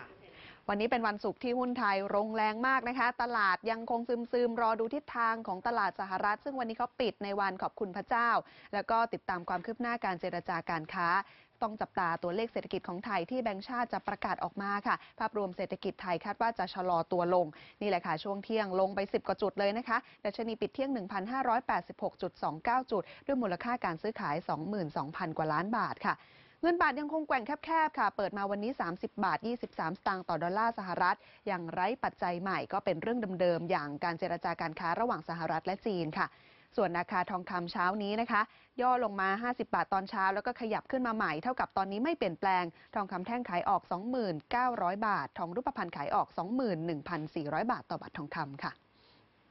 ่ะวันนี้เป็นวันศุกร์ที่หุ้นไทย รงแรงมากนะคะ ตลาดยังคงซึมซึมรอดูทิศทางของตลาดสหรัฐซึ่งวันนี้เขาปิดในวันขอบคุณพระเจ้า แล้วก็ติดตามความคืบหน้าการเจรจาการค้า ต้องจับตาตัวเลขเศรษฐกิจของไทยที่แบงก์ชาติจะประกาศออกมาค่ะ ภาพรวมเศรษฐกิจไทยคาดว่าจะชะลอตัวลง นี่แหละค่ะช่วงเที่ยงลงไป 10กว่าจุดเลยนะคะดัชนีปิดเที่ยง1,586.29 จุดด้วยมูลค่าการซื้อขาย22,000กว่าล้านบาทค่ะเงินบาทยังคงแกว่งแคบๆค่ะ เปิดมาวันนี้ 30 บาท 23 สตางค์ต่อดอลลาร์สหรัฐ อย่างไร้ปัจจัยใหม่ก็เป็นเรื่องเดิม ๆ อย่างการเจรจาการค้าระหว่างสหรัฐและจีนค่ะ ส่วนราคาทองคำเช้านี้นะคะ ย่อลงมา 50 บาทตอนเช้าแล้วก็ขยับขึ้นมาใหม่เท่ากับตอนนี้ไม่เปลี่ยนแปลง ทองคำแท่งขายออก 29,000 บาท ทองรูปพรรณขายออก 21,400 บาท ต่อบาททองคำค่ะ